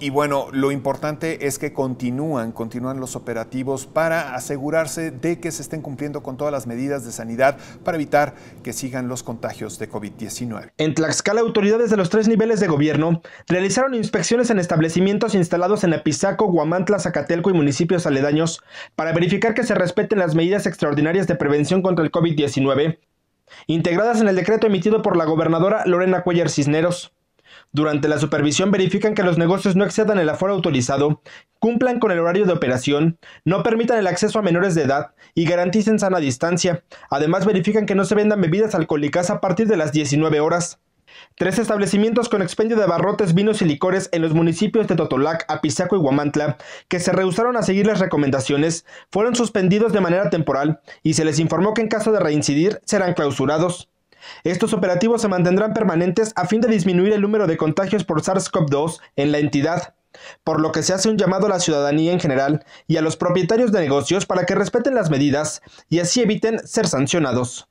Y bueno, lo importante es que continúan, continúan los operativos para asegurarse de que se estén cumpliendo con todas las medidas de sanidad para evitar que sigan los contagios de COVID-19. En Tlaxcala, autoridades de los tres niveles de gobierno realizaron inspecciones en establecimientos instalados en Apizaco, Guamantla, Zacatelco y municipios aledaños para verificar que se respeten las medidas extraordinarias de prevención contra el COVID-19, integradas en el decreto emitido por la gobernadora Lorena Cuellar Cisneros. Durante la supervisión verifican que los negocios no excedan el aforo autorizado, cumplan con el horario de operación, no permitan el acceso a menores de edad y garanticen sana distancia. Además verifican que no se vendan bebidas alcohólicas a partir de las 19 horas. Tres establecimientos con expendio de barrotes, vinos y licores en los municipios de Totolac, Apizaco y Huamantla, que se rehusaron a seguir las recomendaciones, fueron suspendidos de manera temporal y se les informó que en caso de reincidir serán clausurados. Estos operativos se mantendrán permanentes a fin de disminuir el número de contagios por SARS-CoV-2 en la entidad, por lo que se hace un llamado a la ciudadanía en general y a los propietarios de negocios para que respeten las medidas y así eviten ser sancionados.